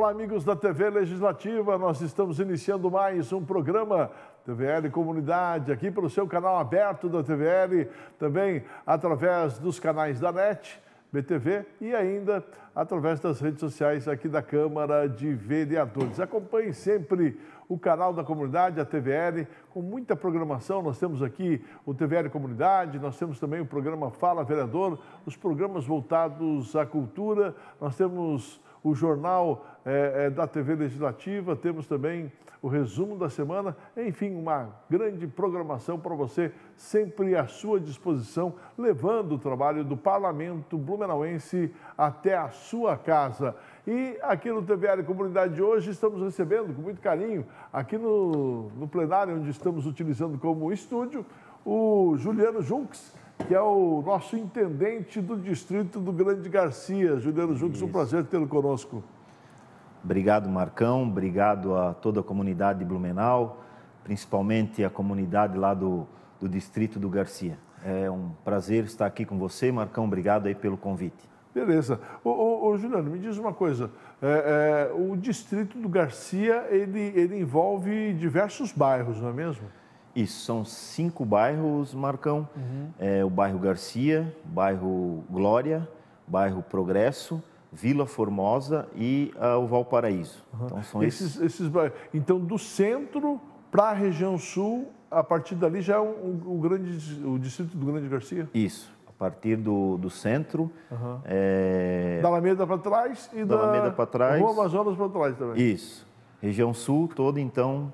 Olá, amigos da TV Legislativa. Nós estamos iniciando mais um programa TVL Comunidade, aqui pelo seu canal aberto da TVL, também através dos canais da NET. BTV e ainda através das redes sociais aqui da Câmara de Vereadores. Acompanhe sempre o canal da comunidade, a TVL, com muita programação. Nós temos aqui o TVL Comunidade, nós temos também o programa Fala Vereador, os programas voltados à cultura, nós temos o jornal é, é, da TV Legislativa, temos também o resumo da semana, enfim, uma grande programação para você, sempre à sua disposição, levando o trabalho do Parlamento Blumenauense até a sua casa. E aqui no TVR Comunidade de hoje estamos recebendo com muito carinho, aqui no, no plenário onde estamos utilizando como estúdio, o Juliano Junques, que é o nosso intendente do distrito do Grande Garcia. Juliano Júnior, é um prazer tê-lo conosco. Obrigado, Marcão. Obrigado a toda a comunidade de Blumenau, principalmente a comunidade lá do, do distrito do Garcia. É um prazer estar aqui com você, Marcão. Obrigado aí pelo convite. Beleza. Ô, ô, ô Juliano, me diz uma coisa. É, é, o distrito do Garcia, ele, ele envolve diversos bairros, não é mesmo? Isso, são cinco bairros, Marcão. Uhum. É, o bairro Garcia, bairro Glória, bairro Progresso, Vila Formosa e uh, o Valparaíso. Uhum. Então, são esses, esses... bairros. Então, do centro para a região sul, a partir dali já é o, grande, o distrito do Grande Garcia? Isso. A partir do, do centro. Uhum. É... Da Alameda para trás e da, da Alameda para trás. Rua Amazonas para trás também. Isso. Região sul toda, então,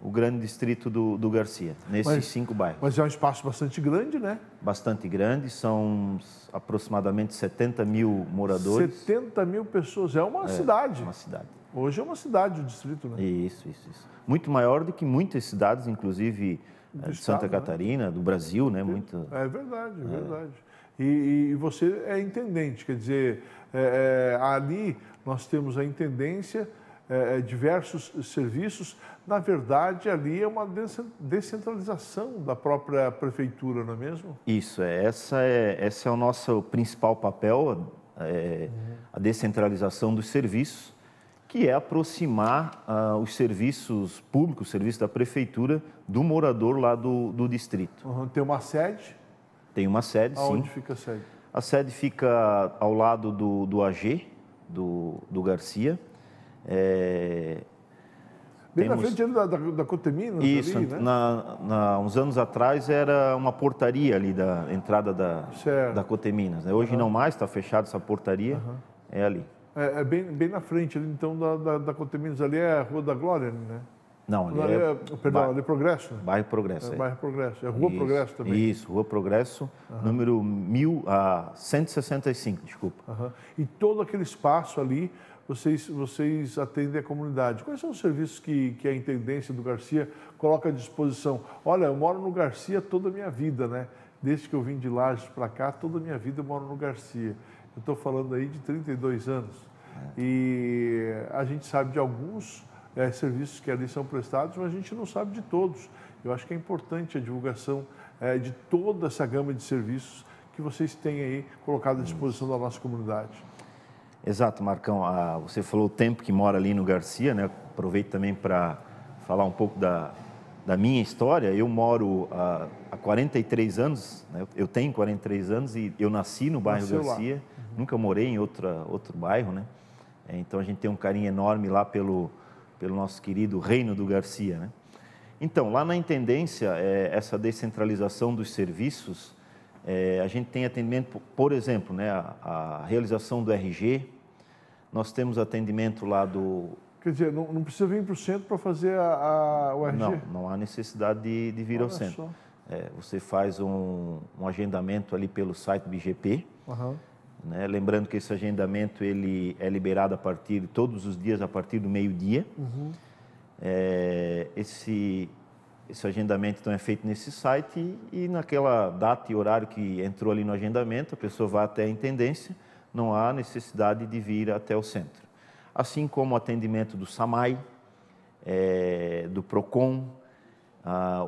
o grande distrito do, do Garcia, nesses mas, cinco bairros. Mas é um espaço bastante grande, né? Bastante grande, são aproximadamente 70 mil moradores. 70 mil pessoas, é uma é, cidade. uma cidade. Hoje é uma cidade o distrito, né? Isso, isso, isso. Muito maior do que muitas cidades, inclusive eh, do de estado, Santa né? Catarina, do Brasil, né? Muito... É verdade, é, é. verdade. E, e você é intendente, quer dizer, é, é ali nós temos a intendência é, é, diversos serviços, na verdade ali é uma descentralização da própria prefeitura, não é mesmo? Isso, é, essa é, esse é o nosso principal papel, é, uhum. a descentralização dos serviços, que é aproximar ah, os serviços públicos, os serviços da prefeitura, do morador lá do, do distrito. Uhum. Tem uma sede? Tem uma sede, Aonde sim. Onde fica a sede? A sede fica ao lado do, do AG, do, do Garcia. É, Bem temos... na frente da, da, da Coteminas, Isso, ali, né? na, na, uns anos atrás era uma portaria ali da entrada da, da Coteminas. Né? Hoje uhum. não mais, está fechada essa portaria, uhum. é ali. É, é, bem, bem na frente, então, da, da, da Coteminas, ali é a Rua da Glória, né? Não, ali, ali é, é, Perdão, bairro, ali é Progresso. Bairro Progresso, é. é. Bairro Progresso, é Rua isso, Progresso também. Isso, Rua Progresso, uhum. número mil, a 165, desculpa. E todo aquele espaço ali vocês, vocês atendem a comunidade. Quais são os serviços que, que a Intendência do Garcia coloca à disposição? Olha, eu moro no Garcia toda a minha vida, né? Desde que eu vim de Lages para cá, toda a minha vida eu moro no Garcia. Eu estou falando aí de 32 anos. É. E a gente sabe de alguns é, serviços que ali são prestados, mas a gente não sabe de todos. Eu acho que é importante a divulgação é, de toda essa gama de serviços que vocês têm aí colocado à disposição da nossa comunidade. Exato, Marcão. Ah, você falou o tempo que mora ali no Garcia, né? Aproveito também para falar um pouco da, da minha história. Eu moro ah, há 43 anos, né? eu tenho 43 anos e eu nasci no bairro Nasceu Garcia. Uhum. Nunca morei em outra, outro bairro, né? É, então a gente tem um carinho enorme lá pelo, pelo nosso querido Reino do Garcia, né? Então, lá na intendência, é, essa descentralização dos serviços é, a gente tem atendimento, por exemplo, né, a, a, realização do RG, nós temos atendimento lá do. Quer dizer, não, não precisa vir para o centro para fazer a, a, o RG? Não, não há necessidade de, de vir Olha ao centro. É, você faz um, um, agendamento ali pelo site BGP. Uhum. Né? Lembrando que esse agendamento ele é liberado a partir todos os dias a partir do meio-dia. Uhum. É, esse esse agendamento então é feito nesse site e, e, naquela data e horário que entrou ali no agendamento, a pessoa vai até a intendência, não há necessidade de vir até o centro. Assim como o atendimento do SAMAI, é, do PROCON,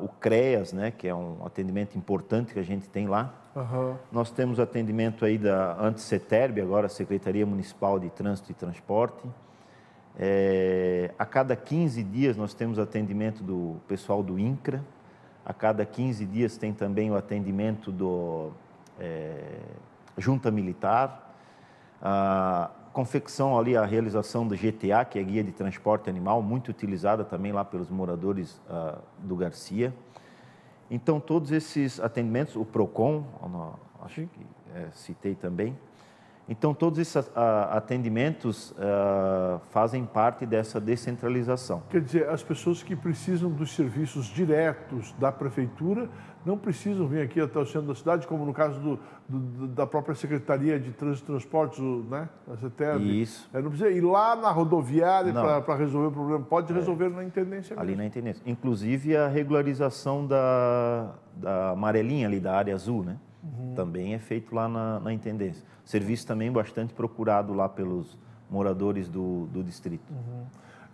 o CREAS, né, que é um atendimento importante que a gente tem lá. Uhum. Nós temos atendimento aí da Anticeterb, agora Secretaria Municipal de Trânsito e Transporte é, a cada 15 dias nós temos atendimento do pessoal do INCRA, a cada 15 dias tem também o atendimento do é, Junta Militar, a confecção ali, a realização do GTA, que é a Guia de Transporte Animal, muito utilizada também lá pelos moradores ah, do Garcia. Então, todos esses atendimentos, o PROCON, acho que é, citei também, então, todos esses atendimentos uh, fazem parte dessa descentralização. Quer dizer, as pessoas que precisam dos serviços diretos da prefeitura não precisam vir aqui até o centro da cidade, como no caso do, do, da própria Secretaria de Trânsito e Transportes, né? a CETERB. Isso. É, não precisa ir lá na rodoviária para resolver o problema. Pode é. resolver é, na intendência mesmo. Ali na intendência. Inclusive a regularização da, da amarelinha ali, da área azul, né? uhum. também é feito lá na, na intendência. Serviço também bastante procurado lá pelos moradores do, do distrito. Uhum.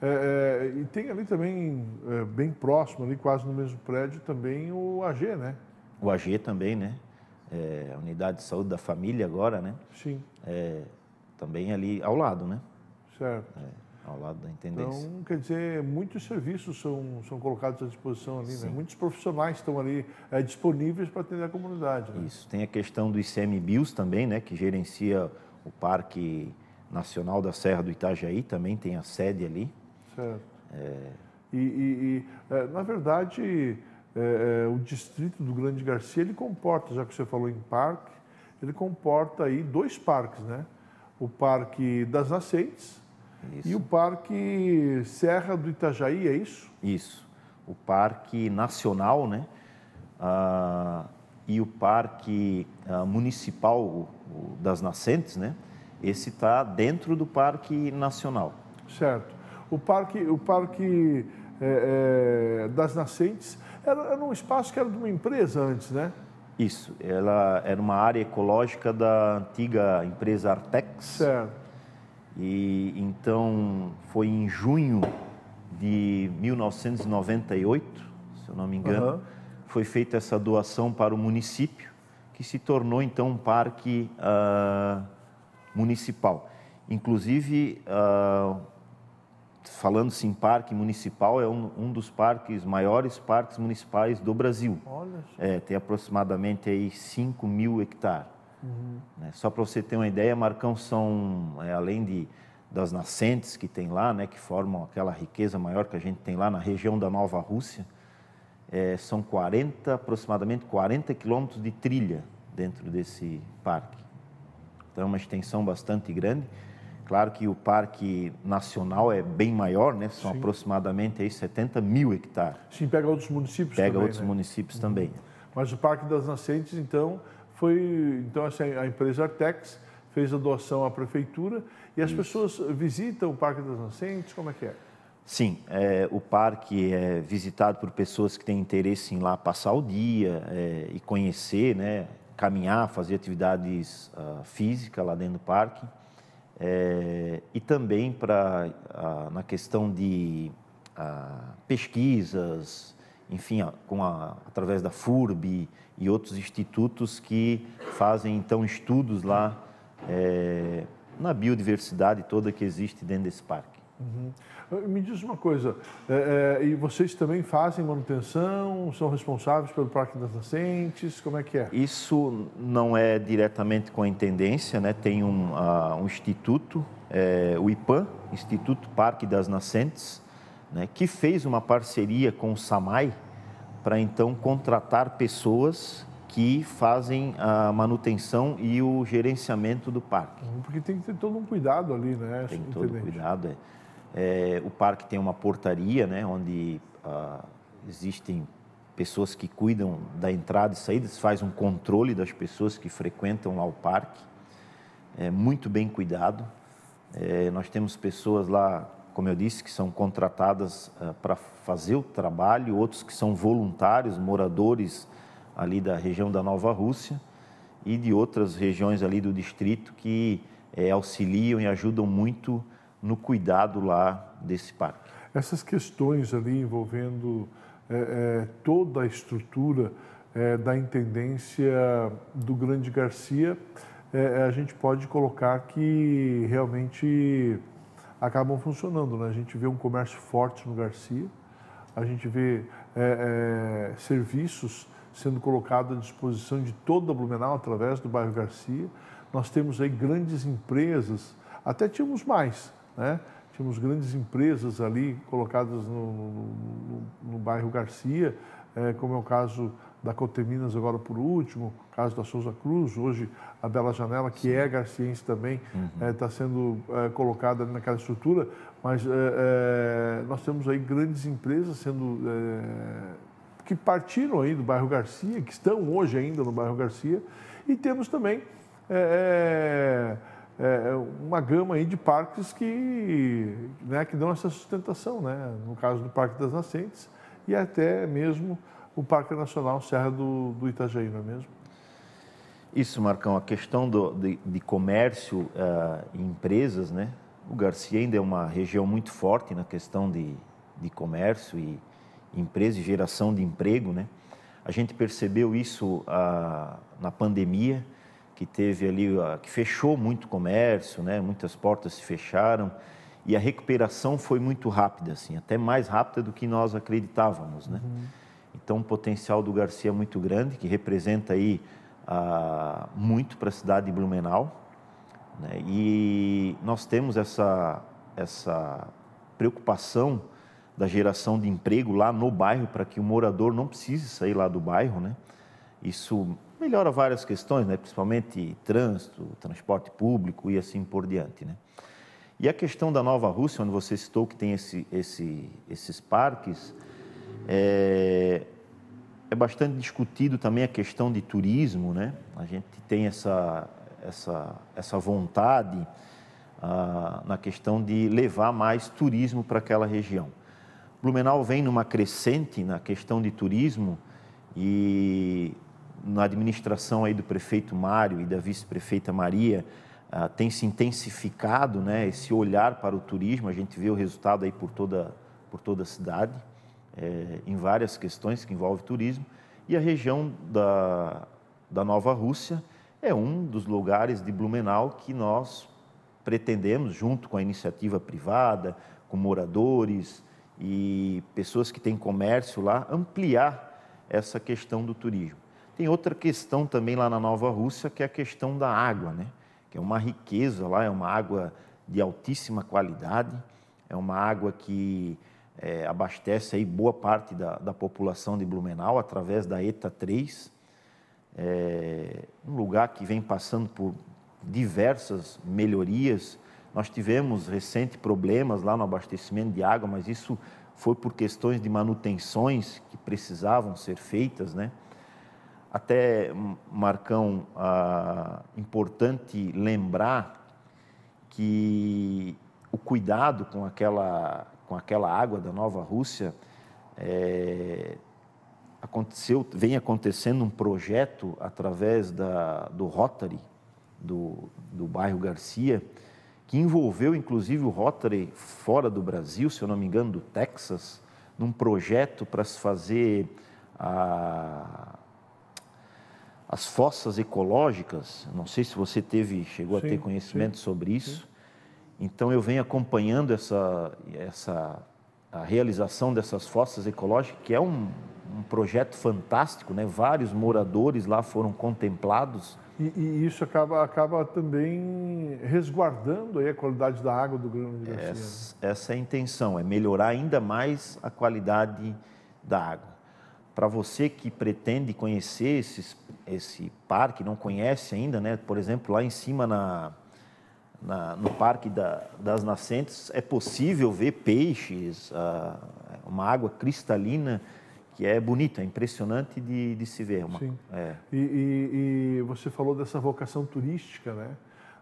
É, é, e tem ali também, é, bem próximo, ali quase no mesmo prédio, também o AG, né? O AG também, né? É, a Unidade de Saúde da Família agora, né? Sim. É, também ali ao lado, né? Certo. É ao lado da intendência. Então, quer dizer, muitos serviços são, são colocados à disposição ali, né? muitos profissionais estão ali é, disponíveis para atender a comunidade. Né? Isso, tem a questão do ICMBios também, né, que gerencia o Parque Nacional da Serra do Itajaí, também tem a sede ali. Certo. É... E, e, e, eh, na verdade, é, o distrito do Grande Garcia, ele comporta, já que você falou em parque, ele comporta aí dois parques, né? O Parque das Nascentes, isso. E o Parque Serra do Itajaí, é isso? Isso. O Parque Nacional, né? Ah, e o Parque ah, Municipal o, o das Nascentes, né? Esse está dentro do Parque Nacional. Certo. O Parque, o parque é, é, das Nascentes era, era um espaço que era de uma empresa antes, né? Isso. Ela era uma área ecológica da antiga empresa Artex. Certo e então foi em junho de 1998, se eu não me engano, uhum. foi feita essa doação para o município, que se tornou então um parque uh, municipal. Inclusive, uh, falando-se em parque municipal, é um, um, dos parques, maiores parques municipais do Brasil. Olha. É, tem aproximadamente aí 5 mil hectares. Uhum. Né? Só para você ter uma ideia, Marcão são, é, além de, das nascentes que tem lá, né, que formam aquela riqueza maior que a gente tem lá na região da Nova Rússia, é, são 40, aproximadamente 40 quilômetros de trilha dentro desse parque. Então é uma extensão bastante grande. Claro que o parque nacional é bem maior, né? São Sim. aproximadamente aí 70 mil hectares. Sim, pega outros municípios pega também. Pega outros né? municípios uhum. também. Mas o Parque das Nascentes, então, foi, então, assim, a empresa Artex fez a doação à prefeitura e as Isso. pessoas visitam o Parque das Nascentes, como é que é? Sim, é, o parque é visitado por pessoas que têm interesse em lá passar o dia é, e conhecer, né, caminhar, fazer atividades uh, ah, físicas lá dentro do parque. É, e também para uh, ah, na questão de uh, pesquisas, enfim, com a, através da FURB e outros institutos que fazem então estudos lá é, na biodiversidade toda que existe dentro desse parque. Uhum. Eh, me diz uma coisa, é, é, e vocês também fazem manutenção, são responsáveis pelo Parque das Nascentes, como é que é? Isso não é diretamente com a Intendência, né? tem um, a, ah, um instituto, o IPAN, Instituto Parque das Nascentes, né, que fez uma parceria com o SAMAI para então contratar pessoas que fazem a manutenção e o gerenciamento do parque. Uhum, porque tem que ter todo um cuidado ali, né? Tem todo um cuidado. É. É, o parque tem uma portaria, né, onde ah, existem pessoas que cuidam da entrada e saída, faz um controle das pessoas que frequentam lá o parque. É muito bem cuidado. É, nós temos pessoas lá como eu disse, que são contratadas uh, eh, para fazer o trabalho, outros que são voluntários, moradores ali da região da Nova Rússia e de outras regiões ali do distrito que eh, auxiliam e ajudam muito no cuidado lá desse parque. Essas questões ali envolvendo eh, toda a estrutura da intendência do Grande Garcia, a gente pode colocar que realmente acabam funcionando. Né? A gente vê um comércio forte no Garcia, a gente vê é, é, serviços sendo colocados à disposição de toda Blumenau através do bairro Garcia. Nós temos aí grandes empresas, até tínhamos mais, né? tínhamos grandes empresas ali colocadas no, no, no bairro Garcia, é, como é o caso da Coteminas agora por último, o caso da Souza Cruz, hoje a Bela Janela, que Sim. é garciense também, está uhum. é, sendo é, colocada naquela estrutura, mas é, nós temos aí grandes empresas sendo que partiram aí do bairro Garcia, que estão hoje ainda no bairro Garcia, e temos também uma gama aí de parques que, né, que dão essa sustentação, né? no caso do Parque das Nascentes e até mesmo o Parque Nacional Serra do, do Itajaí, não é mesmo? Isso, Marcão, a questão do, de, de comércio uh, eh, e empresas, né? O Garcia ainda é uma região muito forte na questão de, de comércio e empresa e geração de emprego, né? A gente percebeu isso uh, na pandemia, que teve ali, uh, que fechou muito comércio, né? Muitas portas se fecharam e a recuperação foi muito rápida, assim, até mais rápida do que nós acreditávamos, né? Uhum. Então, o potencial do Garcia é muito grande, que representa aí ah, muito para a cidade de Blumenau. Né? E nós temos essa, essa preocupação da geração de emprego lá no bairro, para que o morador não precise sair lá do bairro. Né? Isso melhora várias questões, né? principalmente trânsito, transporte público e assim por diante. Né? E a questão da Nova Rússia, onde você citou que tem esse, esse, esses parques, é, é bastante discutido também a questão de turismo, né? A gente tem essa, essa, essa vontade ah, na questão de levar mais turismo para aquela região. Blumenau vem numa crescente na questão de turismo e na administração aí do prefeito Mário e da vice-prefeita Maria ah, tem se intensificado, né? Esse olhar para o turismo, a gente vê o resultado aí por toda, por toda a cidade é, em várias questões que envolvem turismo. E a região da, da Nova Rússia é um dos lugares de Blumenau que nós pretendemos, junto com a iniciativa privada, com moradores e pessoas que têm comércio lá, ampliar essa questão do turismo. Tem outra questão também lá na Nova Rússia, que é a questão da água, né? que é uma riqueza lá, é uma água de altíssima qualidade, é uma água que é, abastece aí boa parte da, da, população de Blumenau através da ETA 3, é, um lugar que vem passando por diversas melhorias. Nós tivemos recente problemas lá no abastecimento de água, mas isso foi por questões de manutenções que precisavam ser feitas, né? Até, Marcão, ah, importante lembrar que o cuidado com aquela com aquela água da Nova Rússia, é, aconteceu, vem acontecendo um projeto através da, do Rotary, do, do bairro Garcia, que envolveu inclusive o Rotary fora do Brasil, se eu não me engano, do Texas, num projeto para se fazer a, as fossas ecológicas. Não sei se você teve, chegou sim, a ter conhecimento sim, sobre isso. Sim então eu venho acompanhando essa, essa a realização dessas fossas ecológicas, que é um, um projeto fantástico, né? Vários moradores lá foram contemplados. E, e, isso acaba, acaba também resguardando aí a qualidade da água do Grande Garcia. Né? Essa, essa é a intenção, é melhorar ainda mais a qualidade da água. Para você que pretende conhecer esses, esse parque, não conhece ainda, né? Por exemplo, lá em cima na, na, no Parque da, das Nascentes, é possível ver peixes, ah, uma água cristalina que é bonita, é impressionante de, de se ver. Uma, Sim. É. E, e, e, você falou dessa vocação turística, né?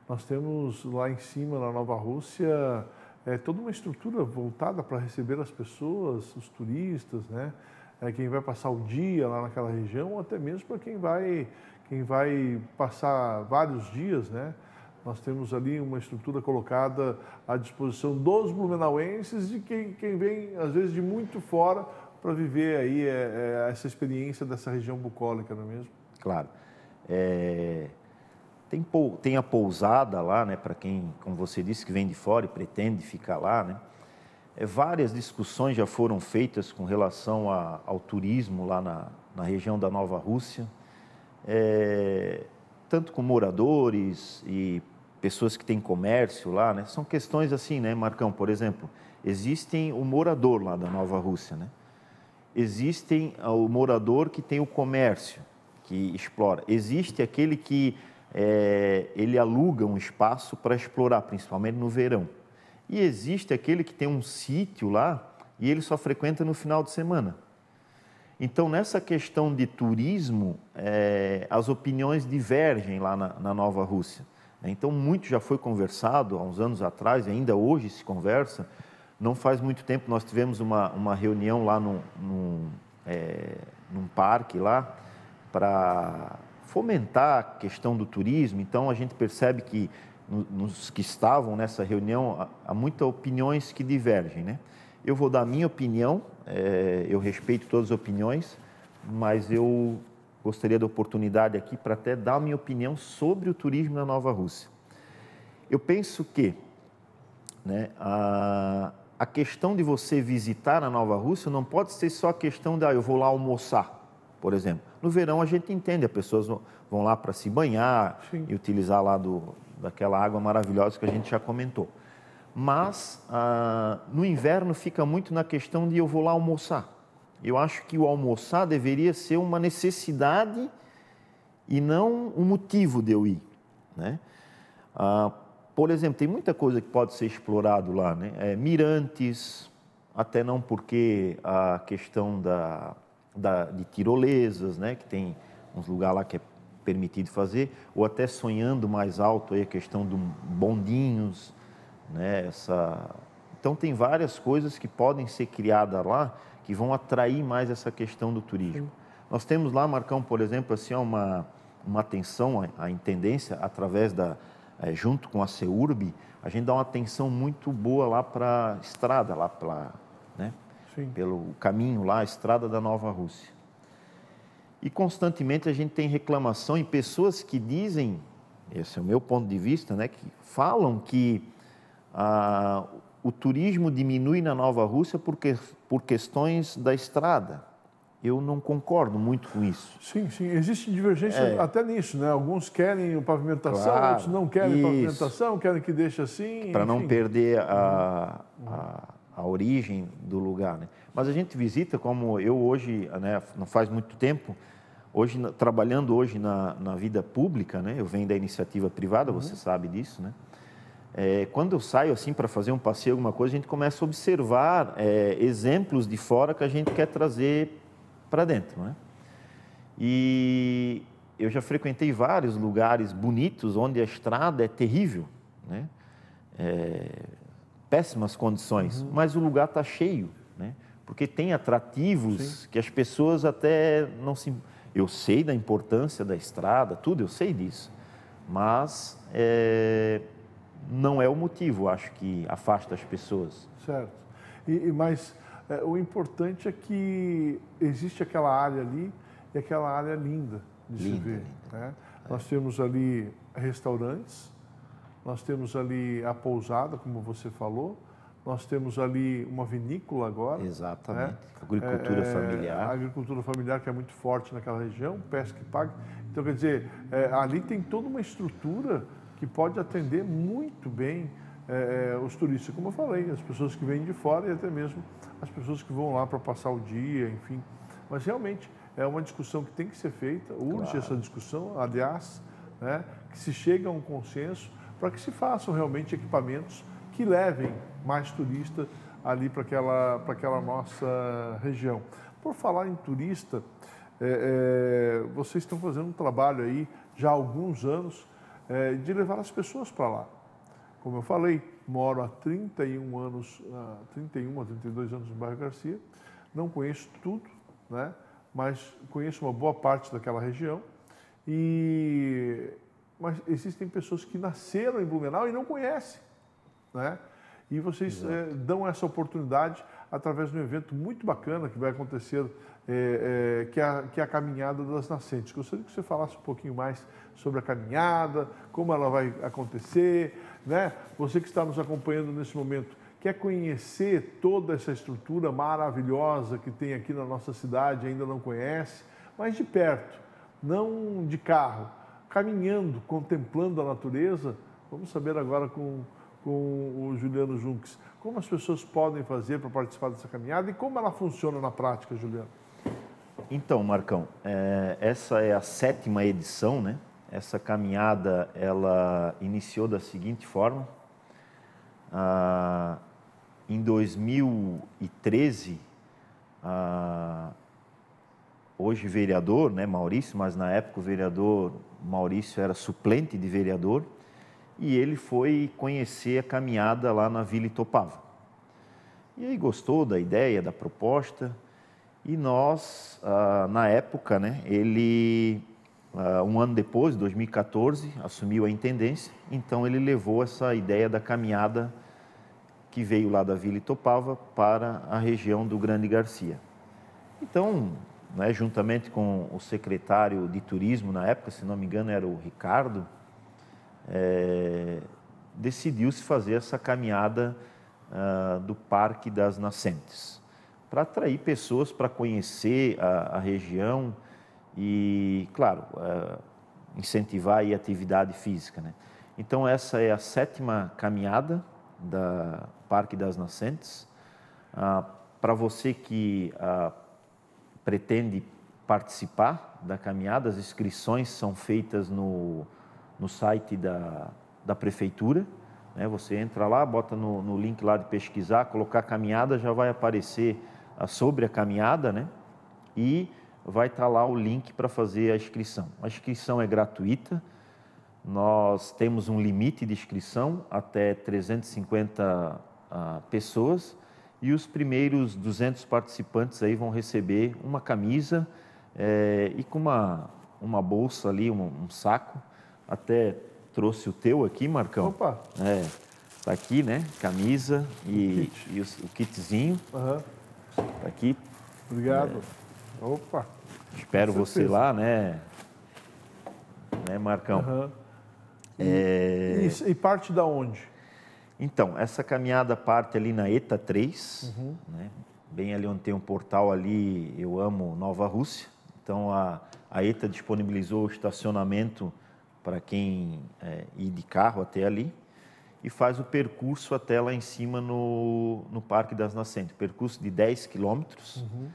Nós temos lá em cima, na Nova Rússia, é, toda uma estrutura voltada para receber as pessoas, os turistas, né? É, quem vai passar o dia lá naquela região, ou até mesmo para quem vai, quem vai passar vários dias, né? nós temos ali uma estrutura colocada à disposição dos blumenauenses e quem, quem vem, às vezes, de muito fora para viver aí é, é, essa experiência dessa região bucólica, não é mesmo? Claro. É... Tem, tem a pousada lá, né, para quem, como você disse, que vem de fora e pretende ficar lá, né? É, várias discussões já foram feitas com relação a, ao turismo lá na, na região da Nova Rússia. É tanto com moradores e pessoas que têm comércio lá, né? São questões assim, né, Marcão? Por exemplo, existem o morador lá da Nova Rússia, né? Existem ah, o morador que tem o comércio, que explora. Existe aquele que é, ele aluga um espaço para explorar, principalmente no verão. E existe aquele que tem um sítio lá e ele só frequenta no final de semana. Então, nessa questão de turismo, é, as opiniões divergem lá na, na Nova Rússia. Né? Então, muito já foi conversado há uns anos atrás, e ainda hoje se conversa. Não faz muito tempo nós tivemos uma, uma reunião lá num, no é, num parque lá para fomentar a questão do turismo. Então, a gente percebe que nos que estavam nessa reunião há muitas opiniões que divergem, né? Eu vou dar a minha opinião, é, eu respeito todas as opiniões, mas eu gostaria da oportunidade aqui para até dar a minha opinião sobre o turismo na Nova Rússia. Eu penso que né, a, a questão de você visitar a Nova Rússia não pode ser só a questão de ah, eu vou lá almoçar, por exemplo. No verão a gente entende, as pessoas vão lá para se banhar Sim. e utilizar lá do, daquela água maravilhosa que a gente já comentou. Mas ah, no inverno fica muito na questão de eu vou lá almoçar. Eu acho que o almoçar deveria ser uma necessidade e não um motivo de eu ir, né? Ah, por exemplo, tem muita coisa que pode ser explorado lá, né? É, mirantes, até não porque a questão da, da, de tirolesas, né? Que tem uns lugares lá que é permitido fazer, ou até sonhando mais alto aí a questão de bondinhos, né? Essa... Então tem várias coisas que podem ser criadas lá que vão atrair mais essa questão do turismo. Sim. Nós temos lá, Marcão, por exemplo, assim, uma, uma atenção à intendência, através da, é, junto com a CEURB, a gente dá uma atenção muito boa lá para a estrada, lá pra, né? Sim. pelo caminho lá, a estrada da Nova Rússia. E constantemente a gente tem reclamação e pessoas que dizem, esse é o meu ponto de vista, né, que falam que ah, o turismo diminui na Nova Rússia por, por questões da estrada. Eu não concordo muito com isso. Sim, sim. Existe divergência é. até nisso, né? Alguns querem pavimentação, claro, outros não querem isso. pavimentação, querem que deixe assim. Para não perder a, uhum. a, a, origem do lugar, né? Mas a gente visita, como eu hoje, né, não faz muito tempo, hoje trabalhando hoje na, na vida pública, né? Eu venho da iniciativa privada, uhum. você sabe disso, né? É, quando eu saio assim para fazer um passeio, alguma coisa, a gente começa a observar é, exemplos de fora que a gente quer trazer para dentro, né? E eu já frequentei vários lugares bonitos onde a estrada é terrível, né? É, péssimas condições, uhum. mas o lugar está cheio, né? Porque tem atrativos Sim. que as pessoas até não se. Eu sei da importância da estrada, tudo, eu sei disso, mas é não é o motivo, acho que afasta as pessoas. Certo. E, mas é, o importante é que existe aquela área ali e aquela área linda de linda, se ver. Né? É. Nós temos ali restaurantes, nós temos ali a pousada, como você falou, nós temos ali uma vinícola agora. Né? Exatamente. Né? Agricultura é, familiar. A agricultura familiar que é muito forte naquela região, pesca e paga. Então, quer dizer, é, ali tem toda uma estrutura que pode atender muito bem é, é, os turistas, como eu falei, as pessoas que vêm de fora e até mesmo as pessoas que vão lá para passar o dia, enfim. Mas realmente é uma discussão que tem que ser feita, urge claro. essa discussão, aliás, né, que se chegue a um consenso para que se façam realmente equipamentos que levem mais turista ali para aquela, para aquela nossa região. Por falar em turista, é, é, vocês estão fazendo um trabalho aí já há alguns anos é, de levar as pessoas para lá. Como eu falei, moro há 31 anos, 31 a 32 anos no bairro Garcia, não conheço tudo, né? mas conheço uma boa parte daquela região. E mas existem pessoas que nasceram em Blumenau e não conhecem, né? E vocês é, dão essa oportunidade através de um evento muito bacana que vai acontecer é, é, que, é a, que é a caminhada das nascentes. Gostaria que você falasse um pouquinho mais sobre a caminhada, como ela vai acontecer, né? Você que está nos acompanhando nesse momento, quer conhecer toda essa estrutura maravilhosa que tem aqui na nossa cidade, ainda não conhece, mas de perto, não de carro, caminhando, contemplando a natureza. Vamos saber agora com, com o Juliano Junques como as pessoas podem fazer para participar dessa caminhada e como ela funciona na prática, Juliano. Então, Marcão, é, essa é a sétima edição, né? Essa caminhada ela iniciou da seguinte forma: ah, em 2013, ah, hoje vereador, né, Maurício, mas na época o vereador Maurício era suplente de vereador, e ele foi conhecer a caminhada lá na Vila Itopava. E aí gostou da ideia, da proposta e nós, ah, na época, né, ele, ah, um ano depois, 2014, assumiu a intendência, então ele levou essa ideia da caminhada que veio lá da Vila Itopava para a região do Grande Garcia. Então, né, juntamente com o secretário de turismo na época, se não me engano era o Ricardo, é, decidiu-se fazer essa caminhada ah, do Parque das Nascentes para atrair pessoas para conhecer a, a, região e, claro, uh, incentivar a atividade física. Né? Então, essa é a sétima caminhada da Parque das Nascentes. Uh, ah, para você que uh, pretende participar da caminhada, as inscrições são feitas no, no site da, da Prefeitura. Né? Você entra lá, bota no, no link lá de pesquisar, colocar caminhada, já vai aparecer sobre a caminhada, né? E vai estar tá lá o link para fazer a inscrição. A inscrição é gratuita. Nós temos um limite de inscrição até 350 uh, ah, pessoas e os primeiros 200 participantes aí vão receber uma camisa é, e com uma, uma bolsa ali, um, um, saco. Até trouxe o teu aqui, Marcão. Opa! É, tá aqui, né? Camisa e o, kit. e o, o kitzinho. Uhum. Tá aqui. Obrigado. É... Opa. Espero você lá, né? Né, Marcão? Uhum. É... E, e, parte da onde? Então, essa caminhada parte ali na ETA 3, uhum. né? bem ali onde tem um portal ali, eu amo Nova Rússia. Então, a, a ETA disponibilizou o estacionamento para quem é, ir de carro até ali e faz o percurso até lá em cima no, no Parque das Nascentes. Percurso de 10 quilômetros. Uhum.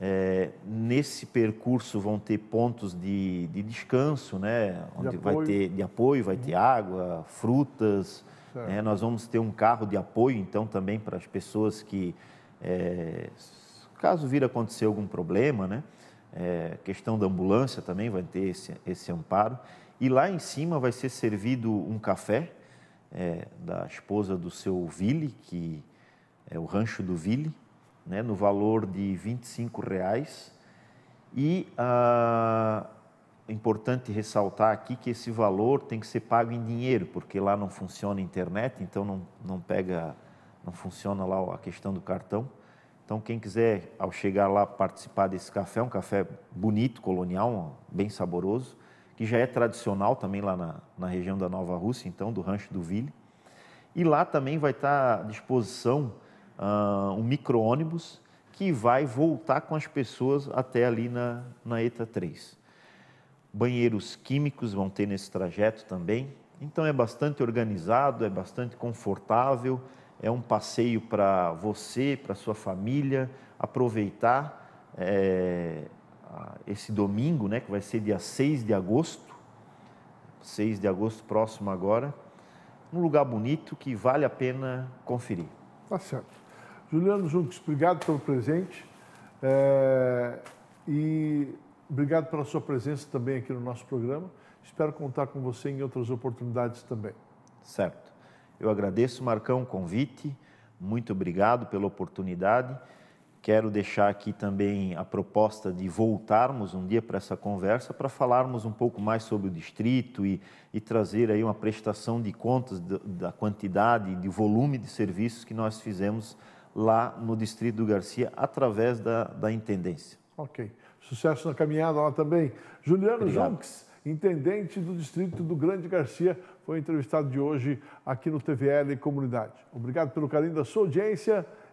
É, nesse percurso vão ter pontos de, de descanso, né? Onde de vai ter de apoio, vai uhum. ter água, frutas. É, nós vamos ter um carro de apoio, então, também para as pessoas que, é, caso vir acontecer algum problema, né? É, questão da ambulância também vai ter esse, esse amparo. E lá em cima vai ser servido um café, é, da esposa do seu Ville, que é o rancho do Ville, né, no valor de 25 reais. E ah, é importante ressaltar aqui que esse valor tem que ser pago em dinheiro, porque lá não funciona a internet, então não, não pega, não funciona lá a questão do cartão. Então quem quiser, ao chegar lá, participar desse café, um café bonito, colonial, bem saboroso, que já é tradicional também lá na, na região da Nova Rússia, então, do Rancho do Ville. E lá também vai estar à disposição uh, um micro-ônibus que vai voltar com as pessoas até ali na, na ETA 3. Banheiros químicos vão ter nesse trajeto também. Então é bastante organizado, é bastante confortável, é um passeio para você, para sua família, aproveitar. É, esse domingo, né, que vai ser dia 6 de agosto, 6 de agosto próximo agora, num lugar bonito que vale a pena conferir. Tá certo. Juliano Juntos, obrigado pelo presente é, e obrigado pela sua presença também aqui no nosso programa. Espero contar com você em outras oportunidades também. Certo. Eu agradeço, Marcão, o convite. Muito obrigado pela oportunidade. Quero deixar aqui também a proposta de voltarmos um dia para essa conversa para falarmos um pouco mais sobre o distrito e, e trazer aí uma prestação de contas da quantidade, de volume de serviços que nós fizemos lá no distrito do Garcia através da, da intendência. Ok. Sucesso na caminhada lá também. Juliano Obrigado. intendente do distrito do Grande Garcia, foi entrevistado de hoje aqui no TVL Comunidade. Obrigado pelo carinho da sua audiência